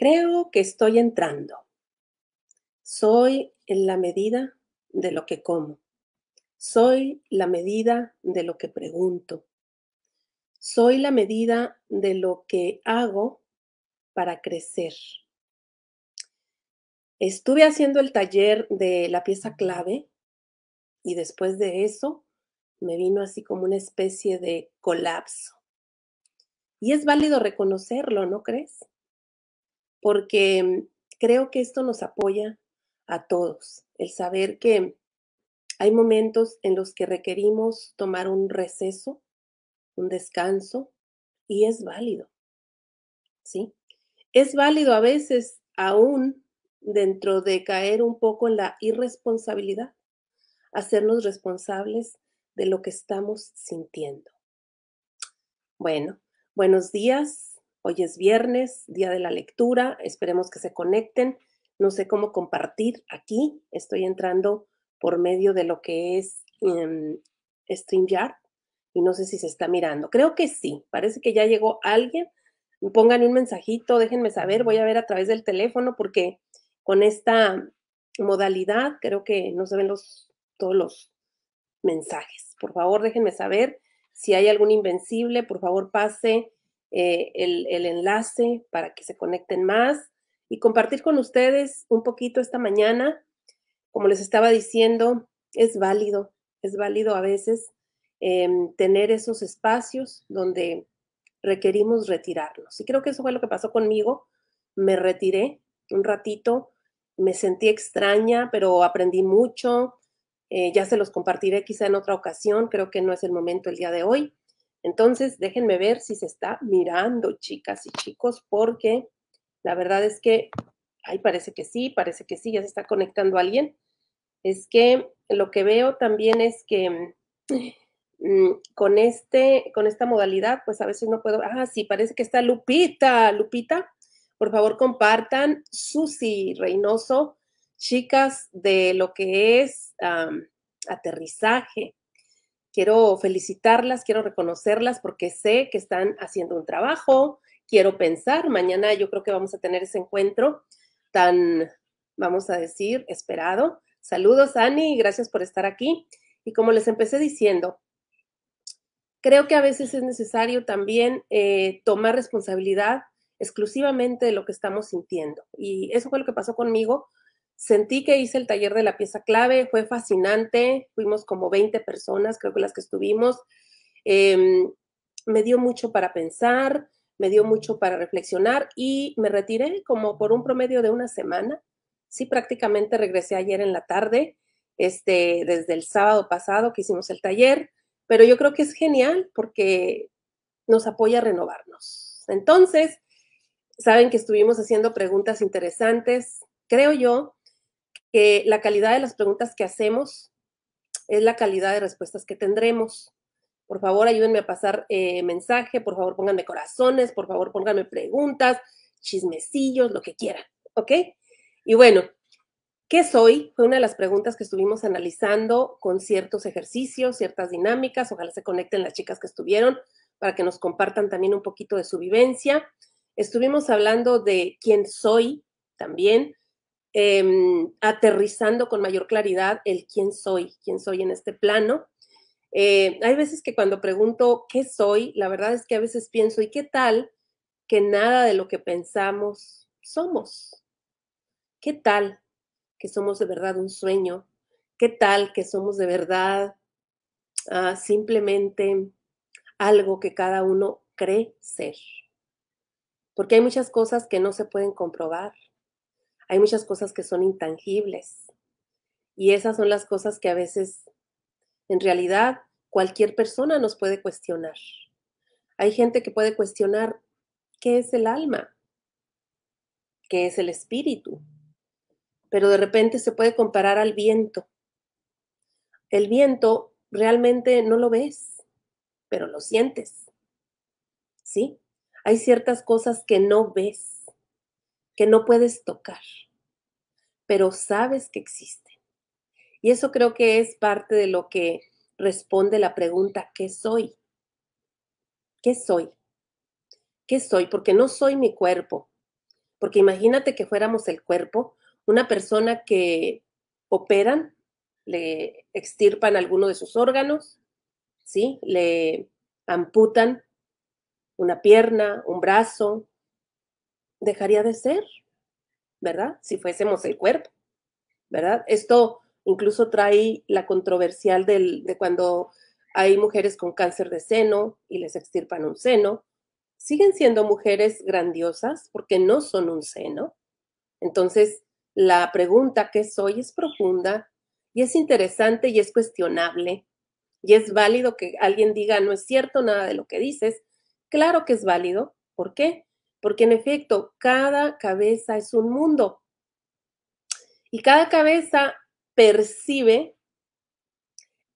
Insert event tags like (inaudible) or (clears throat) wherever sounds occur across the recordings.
Creo que estoy entrando. Soy en la medida de lo que como. Soy la medida de lo que pregunto. Soy la medida de lo que hago para crecer. Estuve haciendo el taller de la pieza clave y después de eso me vino así como una especie de colapso. Y es válido reconocerlo, ¿no crees? porque mm, creo que esto nos apoya a todos, el saber que hay momentos en los que requerimos tomar un receso, un descanso, y es válido, ¿sí? Es válido a veces aún dentro de caer un poco en la irresponsabilidad, hacernos responsables de lo que estamos sintiendo. Bueno, buenos días, Hoy es viernes, día de la lectura, esperemos que se conecten. No sé cómo compartir aquí, estoy entrando por medio de lo que es em, StreamYard y no sé si se está mirando. Creo que sí, parece que ya llegó alguien. Pongan un mensajito, déjenme saber, voy a ver a través del teléfono porque con esta modalidad creo que no se ven los, todos los mensajes. Por favor, déjenme saber si hay algún invencible, por favor pase eh, el, enlace para que se conecten más y compartir con ustedes un poquito esta mañana. Como les estaba diciendo, es válido, es válido a veces em, tener esos espacios donde requerimos retirarnos. Y creo que eso fue lo que pasó conmigo. Me retiré un ratito, me sentí extraña, pero aprendí mucho. Eh, ya se los compartiré quizá en otra ocasión, creo que no es el momento el día de hoy. Entonces, déjenme ver si se está mirando, chicas y chicos, porque la verdad es que, ay, parece que sí, parece que sí, ya se está conectando alguien. Es que lo que veo también es que mm, con, este, con esta modalidad, pues a veces no puedo, ah, sí, parece que está Lupita, Lupita, por favor compartan, Susi Reynoso, chicas de lo que es aterrizaje, quiero felicitarlas, quiero reconocerlas porque sé que están haciendo un trabajo, quiero pensar, mañana yo creo que vamos a tener ese encuentro tan, vamos a decir, esperado. Saludos, Ani, gracias por estar aquí. Y como les empecé diciendo, creo que a veces es necesario también eh, tomar responsabilidad exclusivamente de lo que estamos sintiendo. Y eso fue lo que pasó conmigo Sentí que hice el taller de la pieza clave, fue fascinante, fuimos como 20 personas, creo que las que estuvimos. Em, me dio mucho para pensar, me dio mucho para reflexionar y me retiré como por un promedio de una semana. Sí, prácticamente regresé ayer en la tarde, este, desde el sábado pasado que hicimos el taller, pero yo creo que es genial porque nos apoya a renovarnos. Entonces, saben que estuvimos haciendo preguntas interesantes, creo yo que la calidad de las preguntas que hacemos es la calidad de respuestas que tendremos. Por favor, ayúdenme a pasar eh, mensaje, por favor, pónganme corazones, por favor, pónganme preguntas, chismecillos, lo que quieran, ¿ok? Y bueno, ¿qué soy? Fue una de las preguntas que estuvimos analizando con ciertos ejercicios, ciertas dinámicas. Ojalá se conecten las chicas que estuvieron para que nos compartan también un poquito de su vivencia. Estuvimos hablando de quién soy también, Em, aterrizando con mayor claridad el quién soy, quién soy en este plano. Eh, hay veces que cuando pregunto qué soy, la verdad es que a veces pienso, ¿y qué tal que nada de lo que pensamos somos? ¿Qué tal que somos de verdad un sueño? ¿Qué tal que somos de verdad ah, simplemente algo que cada uno cree ser? Porque hay muchas cosas que no se pueden comprobar, hay muchas cosas que son intangibles. Y esas son las cosas que a veces, en realidad, cualquier persona nos puede cuestionar. Hay gente que puede cuestionar qué es el alma, qué es el espíritu, pero de repente se puede comparar al viento. El viento realmente no lo ves, pero lo sientes. ¿Sí? Hay ciertas cosas que no ves que no puedes tocar, pero sabes que existen. Y eso creo que es parte de lo que responde la pregunta, ¿qué soy? ¿Qué soy? ¿Qué soy? Porque no soy mi cuerpo. Porque imagínate que fuéramos el cuerpo, una persona que operan, le extirpan alguno de sus órganos, ¿sí? Le amputan una pierna, un brazo, dejaría de ser, ¿verdad? Si fuésemos el cuerpo, ¿verdad? Esto incluso trae la controversial de cuando hay mujeres con cáncer de seno y les extirpan un seno. Siguen siendo mujeres grandiosas porque no son un seno. Entonces, la pregunta que soy es profunda y es interesante y es cuestionable. Y es válido que alguien diga, no es cierto nada de lo que dices. Claro que es válido. ¿Por qué? porque en efecto, cada cabeza es un mundo. Y cada cabeza percibe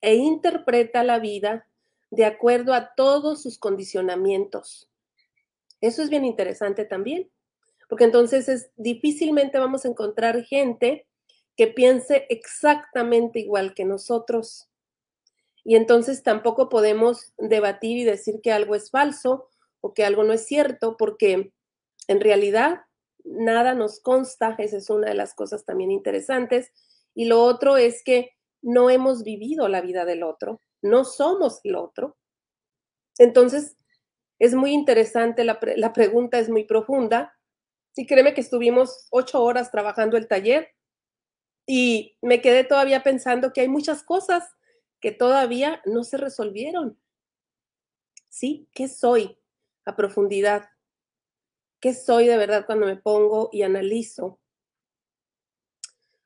e interpreta la vida de acuerdo a todos sus condicionamientos. Eso es bien interesante también, porque entonces es, difícilmente vamos a encontrar gente que piense exactamente igual que nosotros. Y entonces tampoco podemos debatir y decir que algo es falso o que algo no es cierto, porque en realidad nada nos consta, esa es una de las cosas también interesantes. Y lo otro es que no hemos vivido la vida del otro, no somos el otro. Entonces, es muy interesante, la, pregunta es muy profunda. Y créeme que estuvimos ocho horas trabajando el taller y me quedé todavía pensando que hay muchas cosas que todavía no se resolvieron. ¿Sí? ¿Qué soy? a profundidad. ¿Qué soy de verdad cuando me pongo y analizo?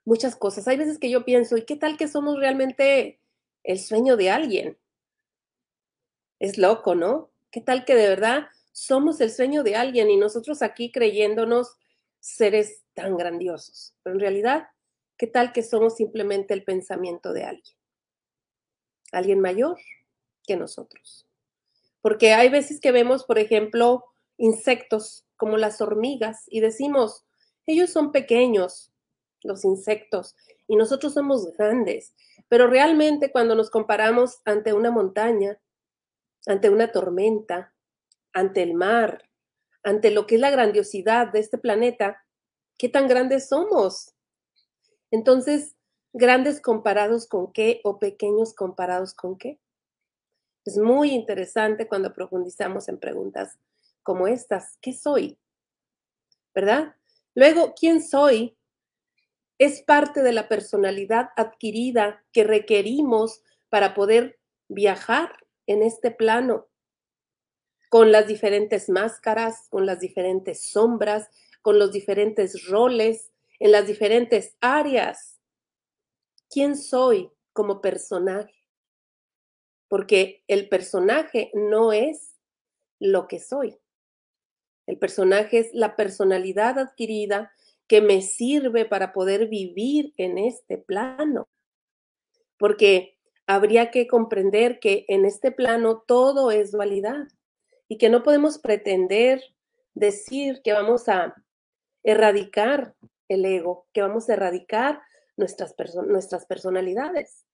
Muchas cosas. Hay veces que yo pienso, ¿y qué tal que somos realmente el sueño de alguien? Es loco, ¿no? ¿Qué tal que de verdad somos el sueño de alguien y nosotros aquí creyéndonos seres tan grandiosos? Pero en realidad, ¿qué tal que somos simplemente el pensamiento de alguien? Alguien mayor que nosotros. Porque hay veces que vemos, por ejemplo, insectos como las hormigas y decimos, ellos son pequeños, los insectos, y nosotros somos grandes. Pero realmente cuando nos comparamos ante una montaña, ante una tormenta, ante el mar, ante lo que es la grandiosidad de este planeta, ¿qué tan grandes somos? Entonces, ¿grandes comparados con qué o pequeños comparados con qué? Es muy interesante cuando profundizamos en preguntas como estas. ¿Qué soy? ¿Verdad? Luego, ¿quién soy? Es parte de la personalidad adquirida que requerimos para poder viajar en este plano, con las diferentes máscaras, con las diferentes sombras, con los diferentes roles, en las diferentes áreas. ¿Quién soy como personaje? porque el personaje no es lo que soy. El personaje es la personalidad adquirida que me sirve para poder vivir en este plano. Porque habría que comprender que en este plano todo es dualidad y que no podemos pretender decir que vamos a erradicar el ego, que vamos a erradicar nuestras, nuestras personalidades.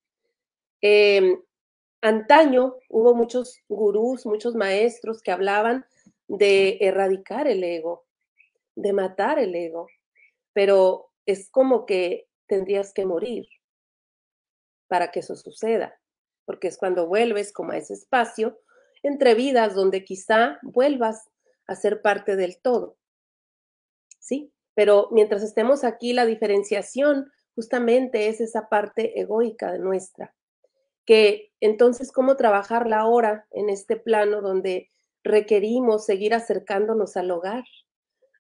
Em, Antaño hubo muchos gurús, muchos maestros que hablaban de erradicar el ego, de matar el ego, pero es como que tendrías que morir para que eso suceda, porque es cuando vuelves como a ese espacio entre vidas donde quizá vuelvas a ser parte del todo. ¿Sí? Pero mientras estemos aquí, la diferenciación justamente es esa parte egoica de nuestra, que entonces cómo trabajar la hora en este plano donde requerimos seguir acercándonos al hogar,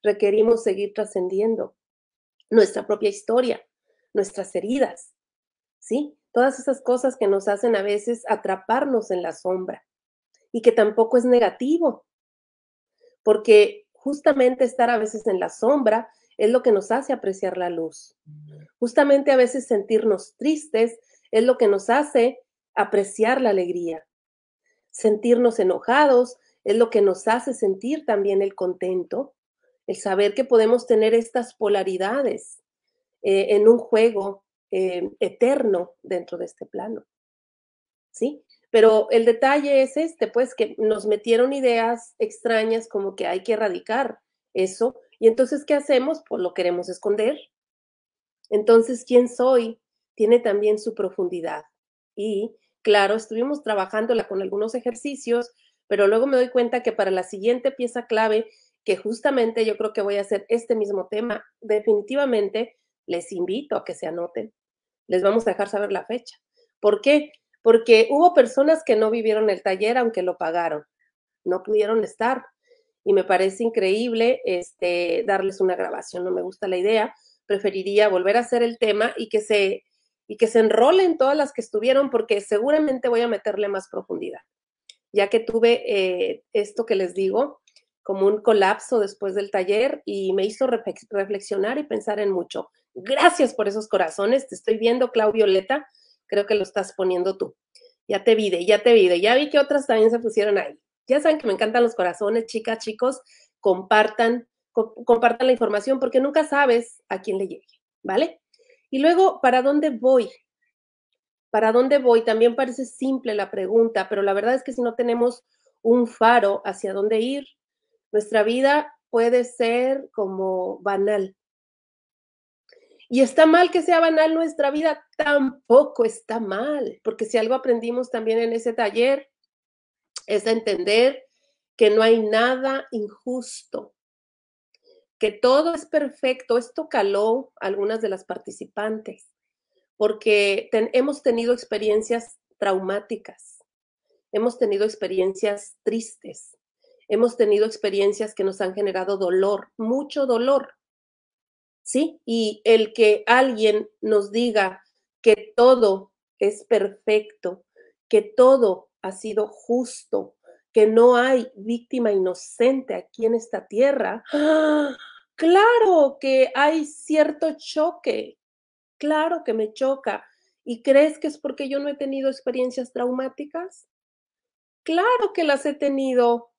requerimos seguir trascendiendo nuestra propia historia, nuestras heridas, ¿sí? Todas esas cosas que nos hacen a veces atraparnos en la sombra y que tampoco es negativo, porque justamente estar a veces en la sombra es lo que nos hace apreciar la luz. Justamente a veces sentirnos tristes es lo que nos hace apreciar la alegría. Sentirnos enojados es lo que nos hace sentir también el contento, el saber que podemos tener estas polaridades eh, en un juego eh, eterno dentro de este plano. ¿Sí? Pero el detalle es este, pues que nos metieron ideas extrañas como que hay que erradicar eso. Y entonces, ¿qué hacemos? Pues lo queremos esconder. Entonces, ¿quién soy? Tiene también su profundidad. Y claro, estuvimos trabajándola con algunos ejercicios, pero luego me doy cuenta que para la siguiente pieza clave, que justamente yo creo que voy a hacer este mismo tema, definitivamente les invito a que se anoten. Les vamos a dejar saber la fecha. ¿Por qué? Porque hubo personas que no vivieron el taller aunque lo pagaron. No pudieron estar. Y me parece increíble este, darles una grabación. No me gusta la idea. Preferiría volver a hacer el tema y que se y que se enrolen todas las que estuvieron porque seguramente voy a meterle más profundidad, ya que tuve eh, esto que les digo como un colapso después del taller y me hizo reflexionar y pensar en mucho. Gracias por esos corazones, te estoy viendo, clau Violeta. creo que lo estás poniendo tú. Ya te vi, ya te vi, ya vi que otras también se pusieron ahí. Ya saben que me encantan los corazones, chicas, chicos, compartan, compartan la información porque nunca sabes a quién le llegue, ¿vale? Y luego, ¿para dónde voy? ¿Para dónde voy? También parece simple la pregunta, pero la verdad es que si no tenemos un faro hacia dónde ir, nuestra vida puede ser como banal. Y está mal que sea banal nuestra vida, tampoco está mal, porque si algo aprendimos también en ese taller es entender que no hay nada injusto que todo es perfecto. Esto caló a algunas de las participantes, porque hemos tenido experiencias traumáticas, hemos tenido experiencias tristes, hemos tenido experiencias que nos han generado dolor, mucho dolor. ¿Sí? Y el que alguien nos diga que todo es perfecto, que todo ha sido justo, que no hay víctima inocente aquí en esta tierra, ¡Ah! claro que hay cierto choque, claro que me choca. ¿Y crees que es porque yo no he tenido experiencias traumáticas? Claro que las he tenido,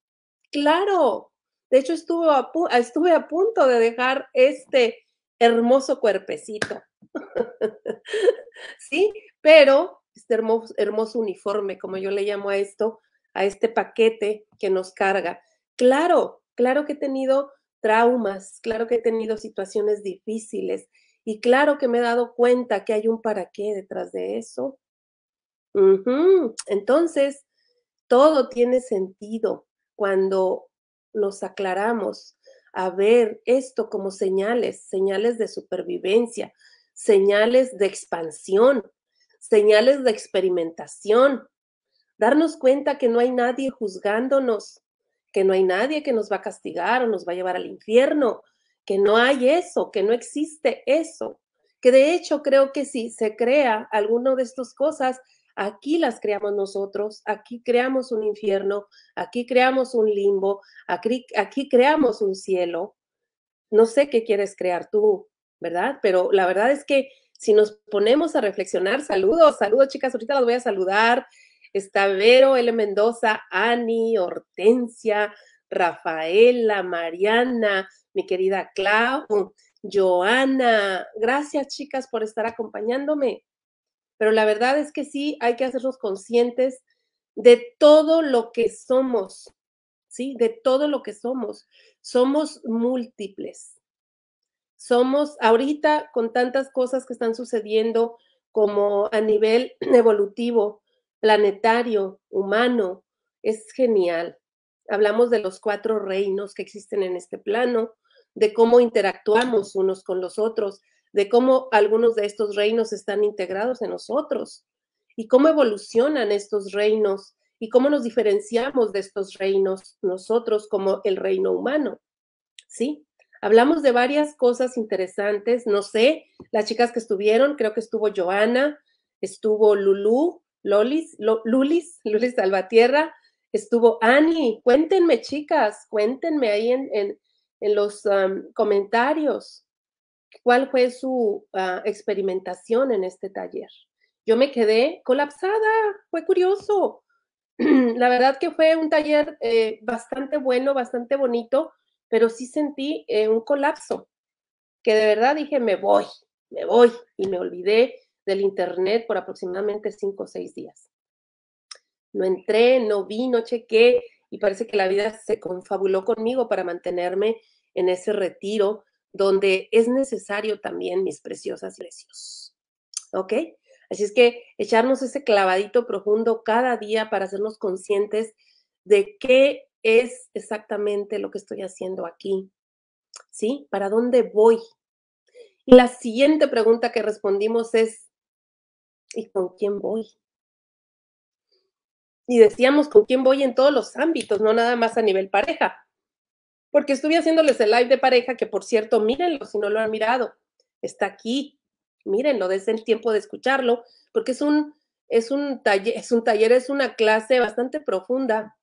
claro. De hecho, estuve a, estuve a punto de dejar este hermoso cuerpecito. (laughs) ¿Sí? Pero este hermoso uniforme, como yo le llamo a esto, a este paquete que nos carga. Claro, claro que he tenido traumas, claro que he tenido situaciones difíciles y claro que me he dado cuenta que hay un para qué detrás de eso. Entonces, todo tiene sentido cuando nos aclaramos a ver esto como señales, señales de supervivencia, señales de expansión, señales de experimentación, darnos cuenta que no hay nadie juzgándonos, que no hay nadie que nos va a castigar o nos va a llevar al infierno, que no hay eso, que no existe eso, que de hecho creo que si se crea alguna de estas cosas, aquí las creamos nosotros, aquí creamos un infierno, aquí creamos un limbo, aquí, aquí creamos un cielo. No sé qué quieres crear tú, ¿verdad? Pero la verdad es que si nos ponemos a reflexionar, saludos, saludos chicas, ahorita las voy a saludar, Está Vero, L. Mendoza, Ani, Hortensia, Rafaela, Mariana, mi querida Clau, Joana. Gracias, chicas, por estar acompañándome. Pero la verdad es que sí, hay que hacernos conscientes de todo lo que somos, ¿sí? De todo lo que somos. Somos múltiples. Somos ahorita con tantas cosas que están sucediendo como a nivel evolutivo, planetario, humano, es genial. Hablamos de los cuatro reinos que existen en este plano, de cómo interactuamos unos con los otros, de cómo algunos de estos reinos están integrados en nosotros y cómo evolucionan estos reinos y cómo nos diferenciamos de estos reinos nosotros como el reino humano. ¿Sí? Hablamos de varias cosas interesantes, no sé, las chicas que estuvieron, creo que estuvo Joana, estuvo Lulú, Lolis, Lulis, (laughs) Lulis Salvatierra, estuvo Ani, cuéntenme chicas, cuéntenme ahí en, los comentarios cuál fue su ah, experimentación en este taller. Yo me quedé colapsada, fue curioso. (clears throat) La verdad que fue un taller eh, bastante bueno, bastante bonito, pero sí sentí eh, un colapso, que de verdad dije, me voy, me voy, y me olvidé del Internet por aproximadamente cinco o seis días. No entré, no vi, no chequé y parece que la vida se confabuló conmigo para mantenerme en ese retiro donde es necesario también mis preciosas precios. ¿Ok? Así es que echarnos ese clavadito profundo cada día para hacernos conscientes de qué es exactamente lo que estoy haciendo aquí. ¿Sí? ¿Para dónde voy? la siguiente pregunta que respondimos es, ¿Y con quién voy? Y decíamos con quién voy en todos los ámbitos, no nada más a nivel pareja. Porque estuve haciéndoles el live de pareja, que por cierto, mírenlo si no lo han mirado. Está aquí. Mírenlo, desde el tiempo de escucharlo, porque es un, es un taller, es un taller, es una clase bastante profunda,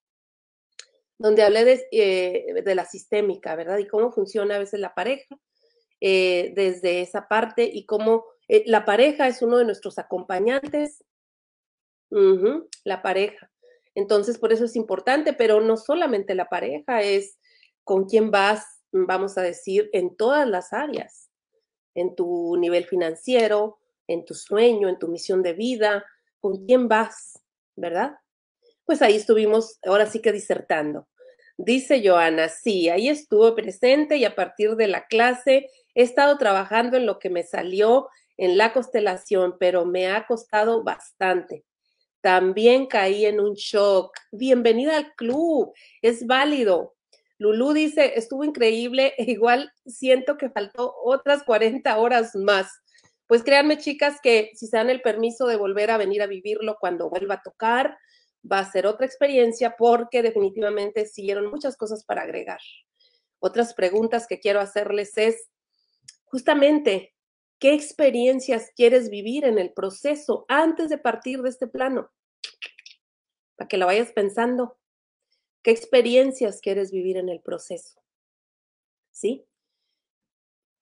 donde hablé de, eh, la sistémica, ¿verdad? Y cómo funciona a veces la pareja eh, desde esa parte y cómo eh, la pareja es uno de nuestros acompañantes. la pareja. Entonces, por eso es importante, pero no solamente la pareja, es con quién vas, vamos a decir, en todas las áreas, en tu nivel financiero, en tu sueño, en tu misión de vida, con quién vas, ¿verdad? Pues ahí estuvimos, ahora sí que disertando. Dice Joana, sí, ahí estuvo presente y a partir de la clase he estado trabajando en lo que me salió en la constelación, pero me ha costado bastante. También caí en un shock. Bienvenida al club, es válido. Lulu dice, estuvo increíble, e igual siento que faltó otras 40 horas más. Pues créanme, chicas, que si se dan el permiso de volver a venir a vivirlo cuando vuelva a tocar, va a ser otra experiencia porque definitivamente siguieron muchas cosas para agregar. Otras preguntas que quiero hacerles es, justamente, qué experiencias quieres vivir en el proceso antes de partir de este plano. Para que lo vayas pensando. ¿Qué experiencias quieres vivir en el proceso? ¿Sí?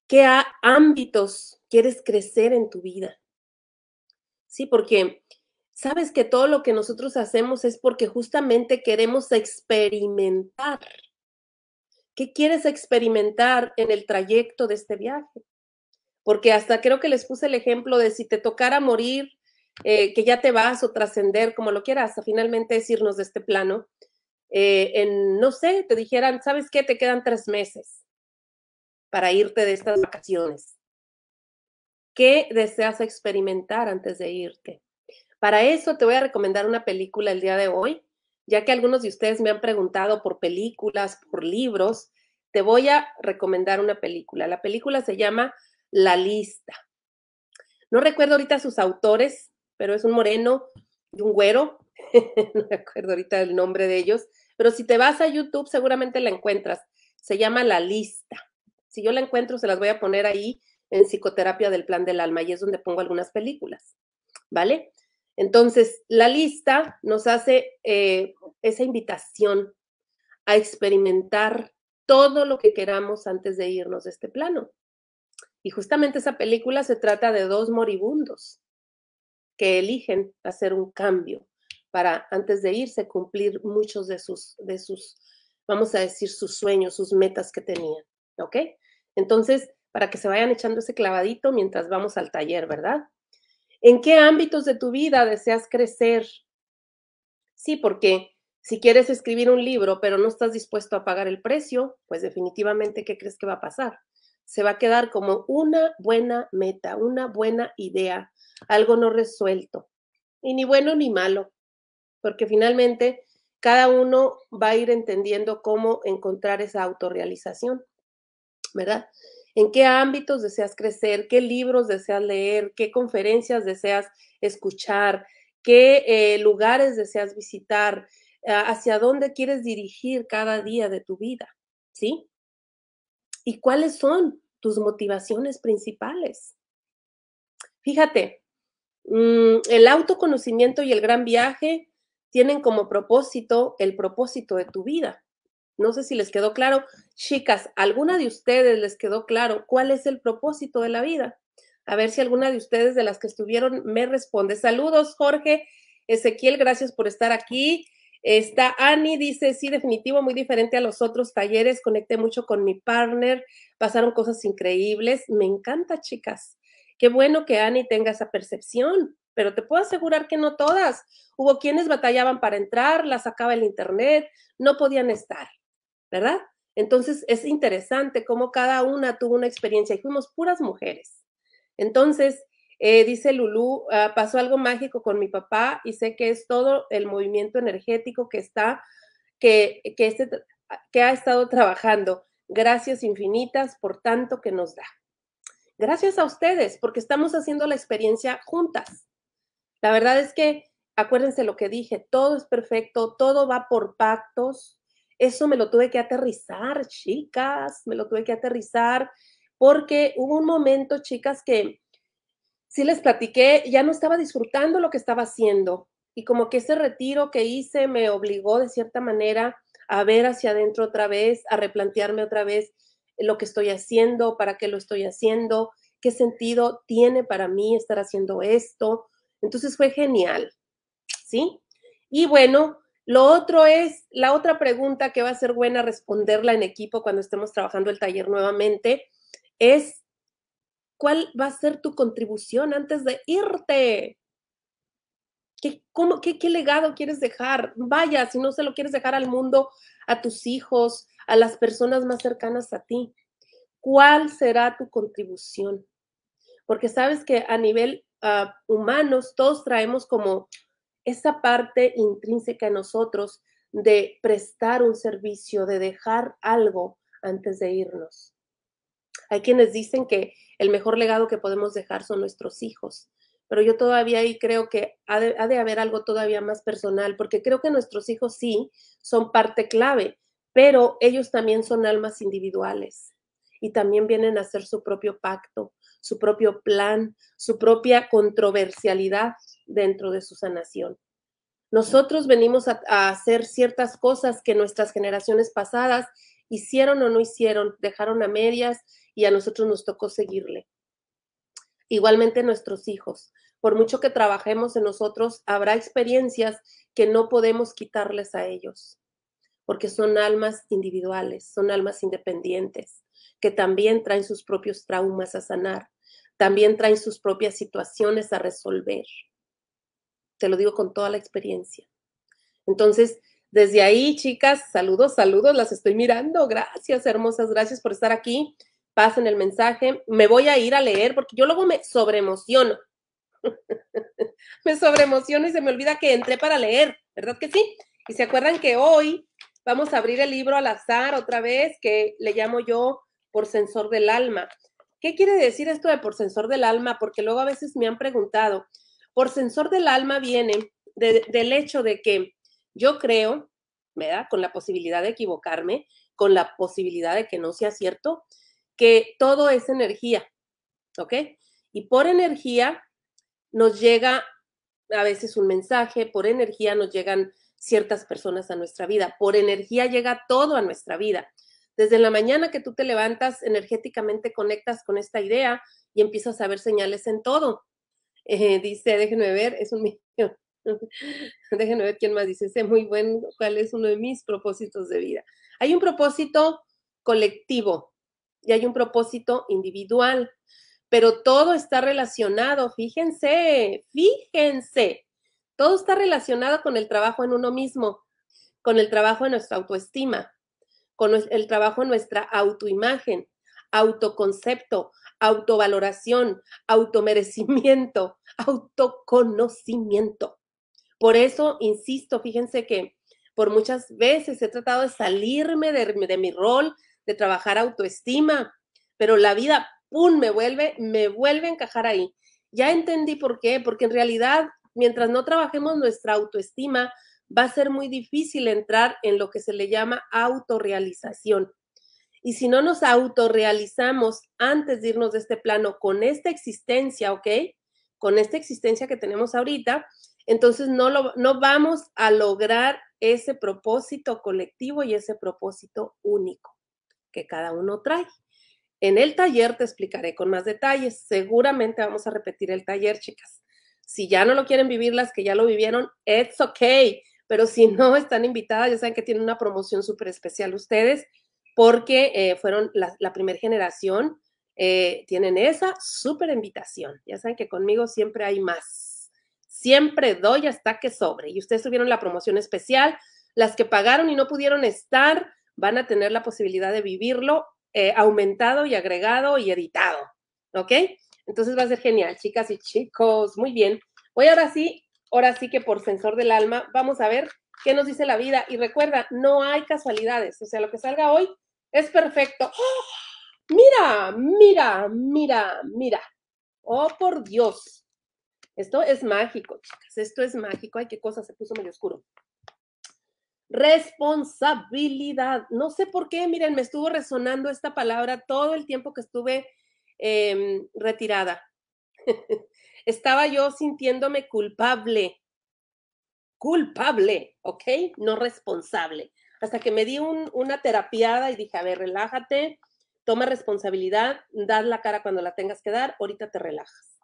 ¿Qué ámbitos quieres crecer en tu vida? Sí, porque sabes que todo lo que nosotros hacemos es porque justamente queremos experimentar. ¿Qué quieres experimentar en el trayecto de este viaje? porque hasta creo que les puse el ejemplo de si te tocara morir, eh, que ya te vas o trascender, como lo quieras, hasta finalmente es irnos de este plano, eh, en, no sé, te dijeran, ¿sabes qué? Te quedan tres meses para irte de estas vacaciones. ¿Qué deseas experimentar antes de irte? Para eso te voy a recomendar una película el día de hoy, ya que algunos de ustedes me han preguntado por películas, por libros, te voy a recomendar una película. La película se llama la lista. No recuerdo ahorita sus autores, pero es un moreno y un güero. (laughs) no recuerdo ahorita el nombre de ellos. Pero si te vas a YouTube, seguramente la encuentras. Se llama La lista. Si yo la encuentro, se las voy a poner ahí en Psicoterapia del Plan del Alma y es donde pongo algunas películas. ¿Vale? Entonces, la lista nos hace eh, esa invitación a experimentar todo lo que queramos antes de irnos de este plano. Y justamente esa película se trata de dos moribundos que eligen hacer un cambio para antes de irse cumplir muchos de sus, de sus vamos a decir, sus sueños, sus metas que tenían. ¿Ok? Entonces, para que se vayan echando ese clavadito mientras vamos al taller, ¿verdad? ¿En qué ámbitos de tu vida deseas crecer? Sí, porque si quieres escribir un libro, pero no estás dispuesto a pagar el precio, pues definitivamente, ¿qué crees que va a pasar? se va a quedar como una buena meta, una buena idea, algo no resuelto. Y ni bueno ni malo, porque finalmente cada uno va a ir entendiendo cómo encontrar esa autorrealización, ¿verdad? ¿En qué ámbitos deseas crecer? ¿Qué libros deseas leer? ¿Qué conferencias deseas escuchar? ¿Qué eh, lugares deseas visitar? Ah, ¿Hacia dónde quieres dirigir cada día de tu vida? ¿Sí? ¿Y cuáles son tus motivaciones principales? Fíjate, mm, el autoconocimiento y el gran viaje tienen como propósito el propósito de tu vida. No sé si les quedó claro, chicas, ¿alguna de ustedes les quedó claro cuál es el propósito de la vida? A ver si alguna de ustedes de las que estuvieron me responde. Saludos, Jorge, Ezequiel, gracias por estar aquí. Está Ani, dice, sí, definitivo, muy diferente a los otros talleres, conecté mucho con mi partner, pasaron cosas increíbles, me encanta, chicas. Qué bueno que Ani tenga esa percepción, pero te puedo asegurar que no todas. Hubo quienes batallaban para entrar, las sacaba el internet, no podían estar, ¿verdad? Entonces es interesante cómo cada una tuvo una experiencia y fuimos puras mujeres. Entonces, eh, dice Lulú, ah, pasó algo mágico con mi papá y sé que es todo el movimiento energético que está, que, que, este, que ha estado trabajando. Gracias infinitas por tanto que nos da. Gracias a ustedes, porque estamos haciendo la experiencia juntas. La verdad es que, acuérdense lo que dije, todo es perfecto, todo va por pactos. Eso me lo tuve que aterrizar, chicas, me lo tuve que aterrizar, porque hubo un momento, chicas, que sí les platiqué, ya no estaba disfrutando lo que estaba haciendo y como que ese retiro que hice me obligó de cierta manera a ver hacia adentro otra vez, a replantearme otra vez lo que estoy haciendo, para qué lo estoy haciendo, qué sentido tiene para mí estar haciendo esto. Entonces fue genial, ¿sí? Y bueno, lo otro es, la otra pregunta que va a ser buena responderla en equipo cuando estemos trabajando el taller nuevamente, es cuál va a ser tu contribución antes de irte. ¿Qué, legado quieres dejar? Vaya, si no se lo quieres dejar al mundo, a tus hijos, a las personas más cercanas a ti. ¿Cuál será tu contribución? Porque sabes que a nivel humano ah, humanos todos traemos como esa parte intrínseca en nosotros de prestar un servicio, de dejar algo antes de irnos. Hay quienes dicen que el mejor legado que podemos dejar son nuestros hijos, pero yo todavía ahí creo que ha de, haber algo todavía más personal, porque creo que nuestros hijos sí son parte clave, pero ellos también son almas individuales y también vienen a hacer su propio pacto, su propio plan, su propia controversialidad dentro de su sanación. Nosotros venimos a hacer ciertas cosas que nuestras generaciones pasadas hicieron o no hicieron, dejaron a medias y a nosotros nos tocó seguirle. Igualmente nuestros hijos. Por mucho que trabajemos en nosotros, habrá experiencias que no podemos quitarles a ellos, porque son almas individuales, son almas independientes, que también traen sus propios traumas a sanar, también traen sus propias situaciones a resolver. Te lo digo con toda la experiencia. Entonces, desde ahí, chicas, saludos, saludos, las estoy mirando. Gracias, hermosas, gracias por estar aquí. Pasen el mensaje. Me voy a ir a leer porque yo luego me sobreemociono. (laughs) me sobreemociono y se me olvida que entré para leer, ¿verdad que sí? Y se acuerdan que hoy vamos a abrir el libro al azar otra vez, que le llamo yo por sensor del alma. ¿Qué quiere decir esto de por sensor del alma? Porque luego a veces me han preguntado, por sensor del alma viene del hecho de que yo creo, ¿verdad? Con la posibilidad de equivocarme, con la posibilidad de que no sea cierto, que todo es energía, ¿ok? Y por energía nos llega a veces un mensaje, por energía nos llegan ciertas personas a nuestra vida, por energía llega todo a nuestra vida. Desde la mañana que tú te levantas, energéticamente conectas con esta idea y empiezas a ver señales en todo. Eh, dice, déjenme ver, es un (laughs) (laughs) Déjenme ver quién más dice, sé muy bueno cuál es uno de mis propósitos de vida. Hay un propósito colectivo y hay un propósito individual, pero todo está relacionado, fíjense, fíjense, todo está relacionado con el trabajo en uno mismo, con el trabajo en nuestra autoestima, con el trabajo en nuestra autoimagen, autoconcepto, autovaloración, automerecimiento, autoconocimiento. Por eso, insisto, fíjense que por muchas veces he tratado de salirme de, mi rol, de trabajar autoestima, pero la vida, ¡pum!, me vuelve, me vuelve a encajar ahí. Ya entendí por qué, porque en realidad, mientras no trabajemos nuestra autoestima, va a ser muy difícil entrar en lo que se le llama autorrealización. Y si no nos autorrealizamos antes de irnos de este plano con esta existencia, ¿ok? Con esta existencia que tenemos ahorita, entonces no, lo, vamos a lograr ese propósito colectivo y ese propósito único que cada uno trae. En el taller te explicaré con más detalles. Seguramente vamos a repetir el taller, chicas. Si ya no lo quieren vivir las que ya lo vivieron, it's okay. Pero si no están invitadas, ya saben que tienen una promoción súper especial ustedes porque eh, fueron la, primera generación. Eh, tienen esa súper invitación. Ya saben que conmigo siempre hay más. Siempre doy hasta que sobre. Y ustedes tuvieron la promoción especial. Las que pagaron y no pudieron estar van a tener la posibilidad de vivirlo eh, aumentado y agregado y editado. ¿Ok? Entonces va a ser genial, chicas y chicos. Muy bien. Voy ahora sí, ahora sí que por sensor del alma, vamos a ver qué nos dice la vida. Y recuerda, no hay casualidades. O sea, lo que salga hoy es perfecto. ¡Oh! Mira, mira, mira, mira. Oh, por Dios. Esto es mágico, chicas, esto es mágico. Ay, qué cosa, se puso medio oscuro. Responsabilidad. No sé por qué, miren, me estuvo resonando esta palabra todo el tiempo que estuve em, retirada. (laughs) Estaba yo sintiéndome culpable, culpable, ¿ok? No responsable. Hasta que me di una terapiada y dije, a ver, relájate, toma responsabilidad, das la cara cuando la tengas que dar, ahorita te relajas.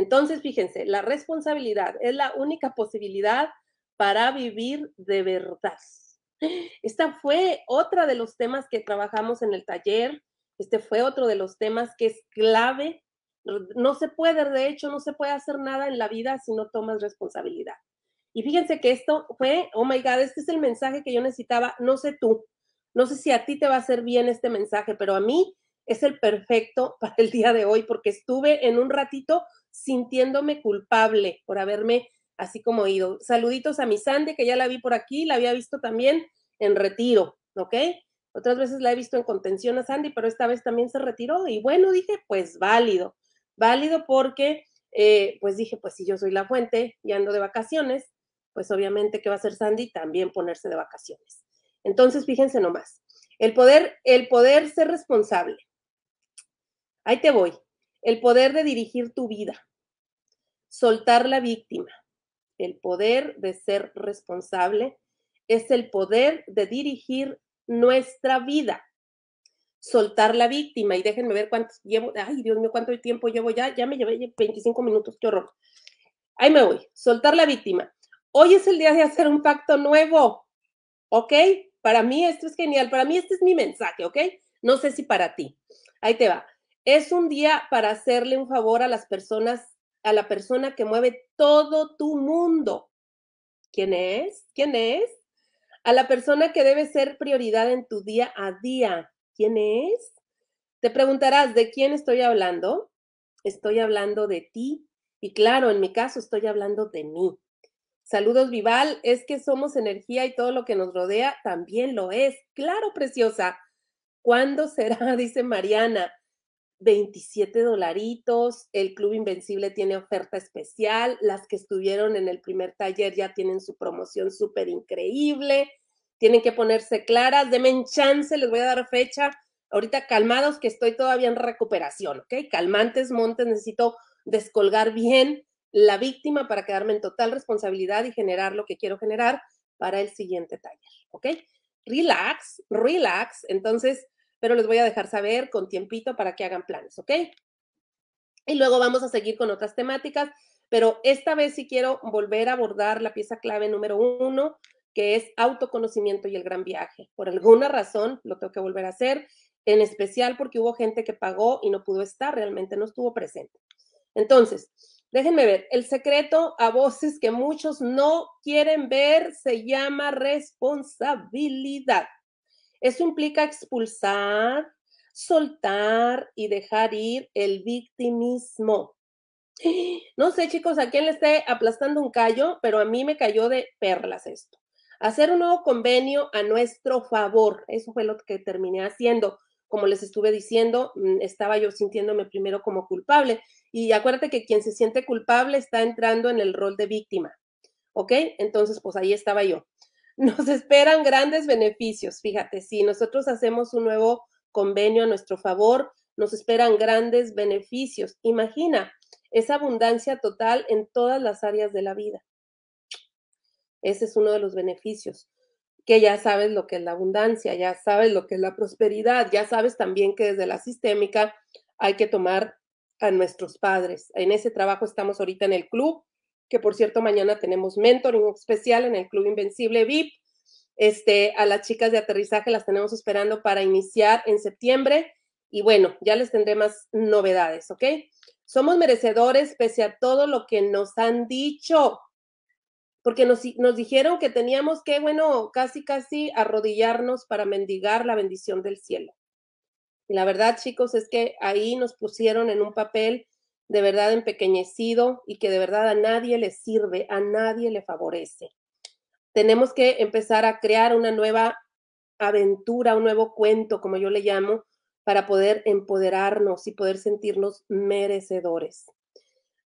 Entonces, fíjense, la responsabilidad es la única posibilidad para vivir de verdad. Esta fue otra de los temas que trabajamos en el taller. Este fue otro de los temas que es clave. No se puede, de hecho, no se puede hacer nada en la vida si no tomas responsabilidad. Y fíjense que esto fue, oh my God, este es el mensaje que yo necesitaba. No sé tú, no sé si a ti te va a hacer bien este mensaje, pero a mí es el perfecto para el día de hoy porque estuve en un ratito sintiéndome culpable por haberme así como ido. Saluditos a mi Sandy, que ya la vi por aquí, la había visto también en retiro, ¿ok? Otras veces la he visto en contención a Sandy, pero esta vez también se retiró y bueno, dije, pues válido, válido porque, eh, pues dije, pues si yo soy la fuente y ando de vacaciones, pues obviamente que va a hacer Sandy también ponerse de vacaciones. Entonces, fíjense nomás, el poder, el poder ser responsable, Ahí te voy. El poder de dirigir tu vida. Soltar la víctima. El poder de ser responsable es el poder de dirigir nuestra vida. Soltar la víctima. Y déjenme ver cuánto llevo. Ay, Dios mío, cuánto tiempo llevo ya. Ya me llevé 25 minutos. Qué horror. Ahí me voy. Soltar la víctima. Hoy es el día de hacer un pacto nuevo. ¿Ok? Para mí esto es genial. Para mí este es mi mensaje. ¿Ok? No sé si para ti. Ahí te va. Es un día para hacerle un favor a las personas, a la persona que mueve todo tu mundo. ¿Quién es? ¿Quién es? A la persona que debe ser prioridad en tu día a día. ¿Quién es? Te preguntarás, ¿de quién estoy hablando? Estoy hablando de ti. Y claro, en mi caso estoy hablando de mí. Saludos, Vival. Es que somos energía y todo lo que nos rodea también lo es. Claro, preciosa. ¿Cuándo será? (laughs) Dice Mariana. 27 dolaritos, el Club Invencible tiene oferta especial, las que estuvieron en el primer taller ya tienen su promoción súper increíble, tienen que ponerse claras, denme chance, les voy a dar fecha, ahorita calmados que estoy todavía en recuperación, ¿ok? Calmantes, montes, necesito descolgar bien la víctima para quedarme en total responsabilidad y generar lo que quiero generar para el siguiente taller, ¿ok? Relax, relax, entonces pero les voy a dejar saber con tiempito para que hagan planes, ¿ok? Y luego vamos a seguir con otras temáticas, pero esta vez sí quiero volver a abordar la pieza clave número uno, que es autoconocimiento y el gran viaje. Por alguna razón lo tengo que volver a hacer, en especial porque hubo gente que pagó y no pudo estar, realmente no estuvo presente. Entonces, déjenme ver, el secreto a voces que muchos no quieren ver se llama responsabilidad. Eso implica expulsar, soltar y dejar ir el victimismo. No sé, chicos, a quién le esté aplastando un callo, pero a mí me cayó de perlas esto. Hacer un nuevo convenio a nuestro favor. Eso fue lo que terminé haciendo. Como les estuve diciendo, mm, estaba yo sintiéndome primero como culpable. Y acuérdate que quien se siente culpable está entrando en el rol de víctima. ¿Ok? Entonces, pues ahí estaba yo nos esperan grandes beneficios. Fíjate, si nosotros hacemos un nuevo convenio a nuestro favor, nos esperan grandes beneficios. Imagina esa abundancia total en todas las áreas de la vida. Ese es uno de los beneficios, que ya sabes lo que es la abundancia, ya sabes lo que es la prosperidad, ya sabes también que desde la sistémica hay que tomar a nuestros padres. En ese trabajo estamos ahorita en el club que por cierto mañana tenemos mentoring especial en el Club Invencible VIP. Este, a las chicas de aterrizaje las tenemos esperando para iniciar en septiembre y bueno, ya les tendré más novedades, ¿ok? Somos merecedores pese a todo lo que nos han dicho, porque nos, nos dijeron que teníamos que, bueno, casi, casi arrodillarnos para mendigar la bendición del cielo. Y la verdad, chicos, es que ahí nos pusieron en un papel de verdad empequeñecido y que de verdad a nadie le sirve, a nadie le favorece. Tenemos que empezar a crear una nueva aventura, un nuevo cuento, como yo le llamo, para poder empoderarnos y poder sentirnos merecedores.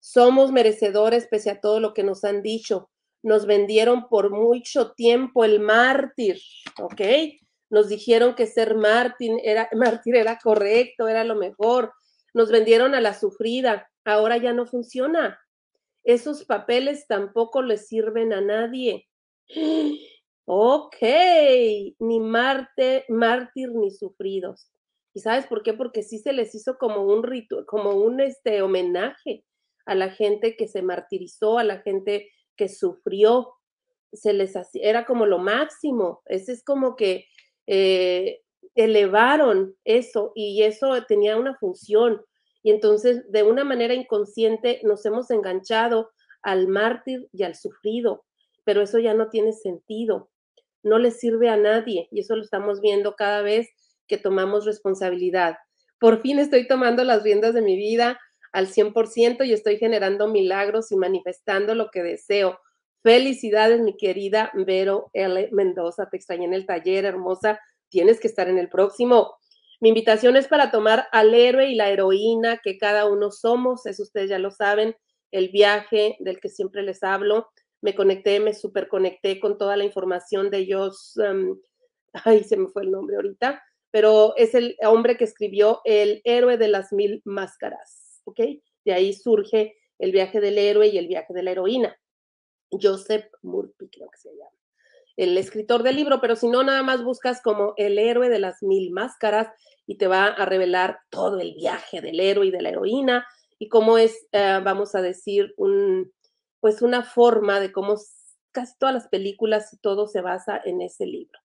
Somos merecedores pese a todo lo que nos han dicho. Nos vendieron por mucho tiempo el mártir, ¿ok? Nos dijeron que ser mártir era, (laughs) mártir era correcto, era lo mejor. Nos vendieron a la sufrida, ahora ya no funciona. Esos papeles tampoco les sirven a nadie. Ok, ni Marte, mártir ni sufridos. ¿Y sabes por qué? Porque sí se les hizo como un rito, como un este, homenaje a la gente que se martirizó, a la gente que sufrió. Se les era como lo máximo. Ese es como que eh, elevaron eso y eso tenía una función y entonces, de una manera inconsciente, nos hemos enganchado al mártir y al sufrido, pero eso ya no tiene sentido, no le sirve a nadie y eso lo estamos viendo cada vez que tomamos responsabilidad. Por fin estoy tomando las riendas de mi vida al 100% y estoy generando milagros y manifestando lo que deseo. Felicidades, mi querida Vero L. Mendoza, te extrañé en el taller, hermosa, tienes que estar en el próximo. Mi invitación es para tomar al héroe y la heroína que cada uno somos, eso ustedes ya lo saben, el viaje del que siempre les hablo. Me conecté, me superconecté con toda la información de ellos. Em, (laughs) ay, se me fue el nombre ahorita, pero es el hombre que escribió El héroe de las mil máscaras, ¿ok? De ahí surge el viaje del héroe y el viaje de la heroína. Joseph Murphy, creo que se llama el escritor del libro, pero si no, nada más buscas como el héroe de las mil máscaras y te va a revelar todo el viaje del héroe y de la heroína y cómo es, eh, vamos a decir, un, pues una forma de cómo casi todas las películas y todo se basa en ese libro,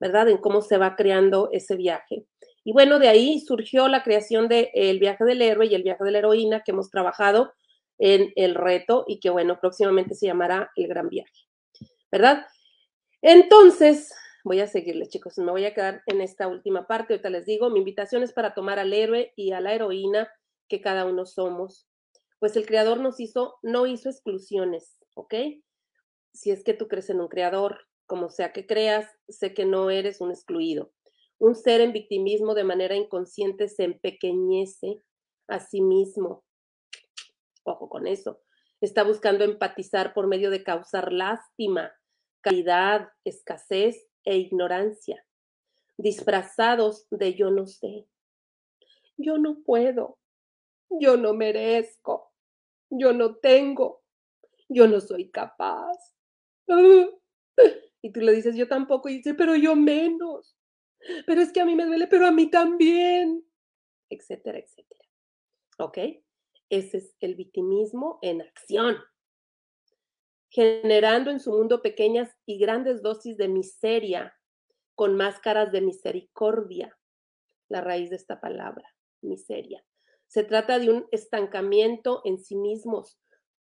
¿verdad? En cómo se va creando ese viaje. Y bueno, de ahí surgió la creación de El viaje del héroe y El viaje de la heroína que hemos trabajado en el reto y que bueno, próximamente se llamará El Gran Viaje, ¿verdad? Entonces, voy a seguirle, chicos, me voy a quedar en esta última parte. Ahorita les digo, mi invitación es para tomar al héroe y a la heroína que cada uno somos. Pues el creador nos hizo, no hizo exclusiones, ¿ok? Si es que tú crees en un creador, como sea que creas, sé que no eres un excluido. Un ser en victimismo de manera inconsciente se empequeñece a sí mismo. Ojo con eso. Está buscando empatizar por medio de causar lástima calidad, escasez e ignorancia, disfrazados de yo no sé, yo no puedo, yo no merezco, yo no tengo, yo no soy capaz. (laughs) Y tú le dices, yo tampoco, y dice, pero yo menos, pero es que a mí me duele, pero a mí también, etcétera, etcétera. ¿Ok? Ese es el victimismo en acción generando en su mundo pequeñas y grandes dosis de miseria con máscaras de misericordia, la raíz de esta palabra, miseria. Se trata de un estancamiento en sí mismos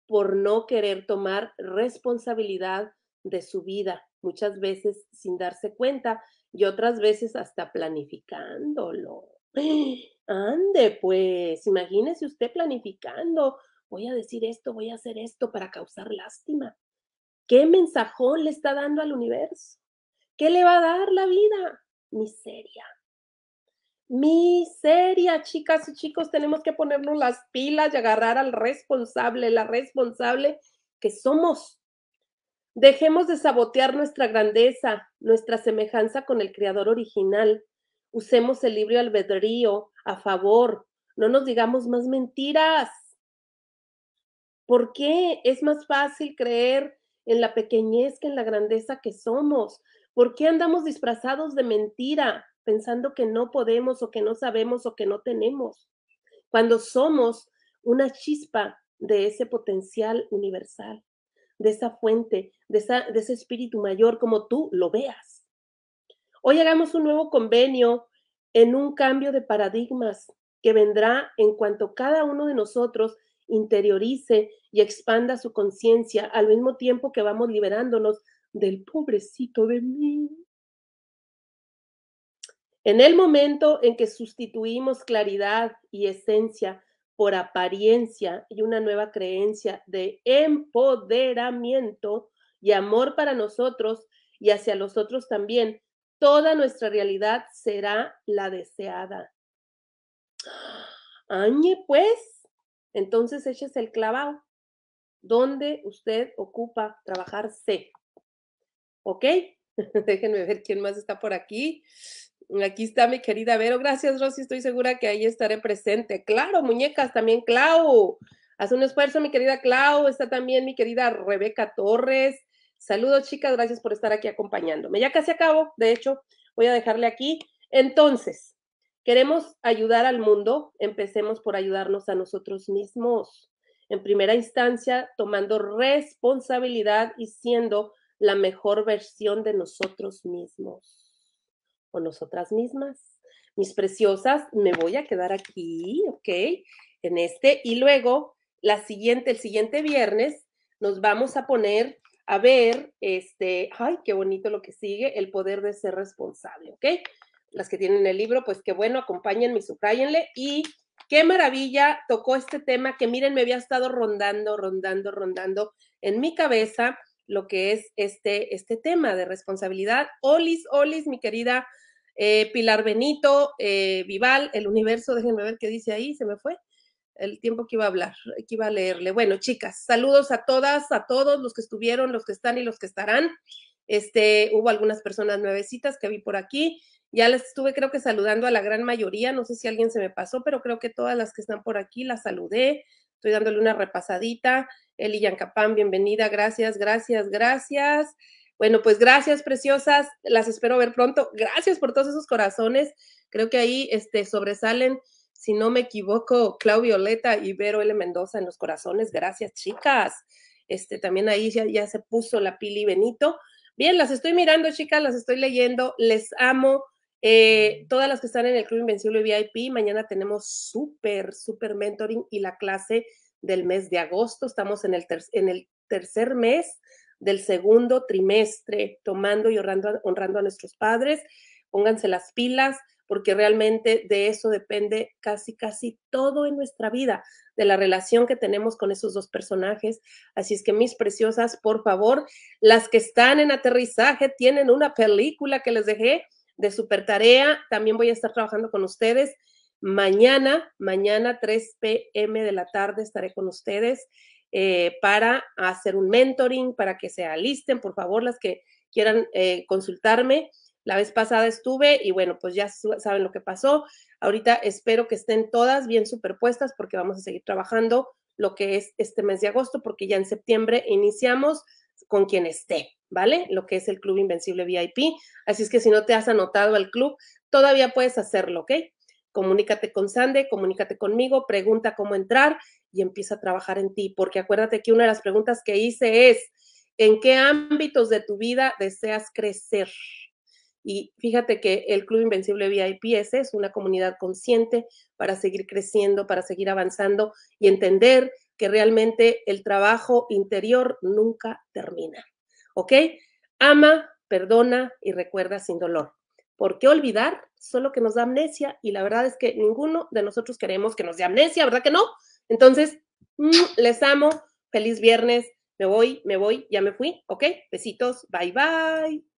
por no querer tomar responsabilidad de su vida, muchas veces sin darse cuenta y otras veces hasta planificándolo. (gasps) ¡Ah! Ande, pues, imagínese usted planificando voy a decir esto, voy a hacer esto para causar lástima. ¿Qué mensajón le está dando al universo? ¿Qué le va a dar la vida? Miseria. Miseria, chicas y chicos, tenemos que ponernos las pilas y agarrar al responsable, la responsable que somos. Dejemos de sabotear nuestra grandeza, nuestra semejanza con el Creador original. Usemos el libro albedrío a favor. No nos digamos más mentiras. ¿Por qué es más fácil creer en la pequeñez que en la grandeza que somos? ¿Por qué andamos disfrazados de mentira, pensando que no podemos o que no sabemos o que no tenemos? Cuando somos una chispa de ese potencial universal, de esa fuente, de, ese espíritu mayor, como tú lo veas. Hoy hagamos un nuevo convenio en un cambio de paradigmas que vendrá en cuanto cada uno de nosotros interiorice y expanda su conciencia al mismo tiempo que vamos liberándonos del pobrecito de mí. En el momento en que sustituimos claridad y esencia por apariencia y una nueva creencia de empoderamiento y amor para nosotros y hacia los otros también, toda nuestra realidad será la deseada. ¡Ah! Añe pues, entonces eches el clavado donde usted ocupa trabajar, C. ¿Ok? (laughs) Déjenme ver quién más está por aquí. Aquí está mi querida Vero. Gracias, Rosy. Estoy segura que ahí estaré presente. Claro, muñecas, también Clau. Haz un esfuerzo, mi querida Clau. Está también mi querida Rebeca Torres. Saludos, chicas. Gracias por estar aquí acompañándome. Ya casi acabo. De hecho, voy a dejarle aquí. Entonces, queremos ayudar al mundo. Empecemos por ayudarnos a nosotros mismos en primera instancia, tomando responsabilidad y siendo la mejor versión de nosotros mismos o nosotras mismas. Mis preciosas, me voy a quedar aquí, ¿ok? En este. Y luego, la siguiente, el siguiente viernes, nos vamos a poner a ver, este, ay, qué bonito lo que sigue, el poder de ser responsable, ¿ok? Las que tienen el libro, pues qué bueno, acompáñenme, subrayenle y Qué maravilla tocó este tema que miren, me había estado rondando, rondando, rondando en mi cabeza lo que es este, este tema de responsabilidad. Olis, Olis, mi querida eh, Pilar Benito, eh, Vival, el universo, (laughs) déjenme ver qué dice ahí, se me fue el tiempo que iba a hablar, que iba a leerle. Bueno, chicas, saludos a todas, a todos los que estuvieron, los que están y los que estarán. Este, hubo algunas personas nuevecitas que vi por aquí. Ya les estuve creo que saludando a la gran mayoría, no sé si alguien se me pasó, pero creo que todas las que están por aquí las saludé. Estoy dándole una repasadita. Eli Yancapán, bienvenida, gracias, gracias, gracias. Bueno, pues gracias, preciosas. Las espero ver pronto. Gracias por todos esos corazones. Creo que ahí este, sobresalen, si no me equivoco, Clau Violeta y Vero L. Mendoza en los corazones. Gracias, chicas. Este, también ahí ya se puso la Pili Benito. Bien, las estoy mirando, chicas, las estoy leyendo. Les amo. Eh, todas las que están en el Club Invencible VIP, mañana tenemos súper, súper mentoring y la clase del mes de agosto. Estamos en el, en el tercer mes del segundo trimestre, tomando y honrando a nuestros padres. Pónganse las pilas porque realmente de eso depende casi, casi todo en nuestra vida, de la relación que tenemos con esos dos personajes. Así es que mis preciosas, por favor, las que están en aterrizaje tienen una película que les dejé de Super Tarea. También voy a estar trabajando con ustedes. Mañana, mañana 3 pm de la tarde estaré con ustedes eh, para hacer un mentoring, para que se alisten, por favor, las que quieran eh, consultarme. La vez pasada estuve y bueno, pues ya saben lo que pasó. Ahorita espero que estén todas bien superpuestas porque vamos a seguir trabajando lo que es este mes de agosto, porque ya en septiembre iniciamos con quien esté, ¿vale? Lo que es el Club Invencible VIP. Así es que si no te has anotado al club, todavía puedes hacerlo, ¿ok? Comunícate con Sande, comunícate conmigo, pregunta cómo entrar y empieza a trabajar en ti, porque acuérdate que una de las preguntas que hice es, ¿en qué ámbitos de tu vida deseas crecer? Y fíjate que el Club Invencible VIPS es una comunidad consciente para seguir creciendo, para seguir avanzando y entender que realmente el trabajo interior nunca termina. ¿Ok? Ama, perdona y recuerda sin dolor. ¿Por qué olvidar? Solo que nos da amnesia y la verdad es que ninguno de nosotros queremos que nos dé amnesia, ¿verdad que no? Entonces, mm, les amo, feliz viernes, me voy, me voy, ya me fui, ¿ok? Besitos, bye bye.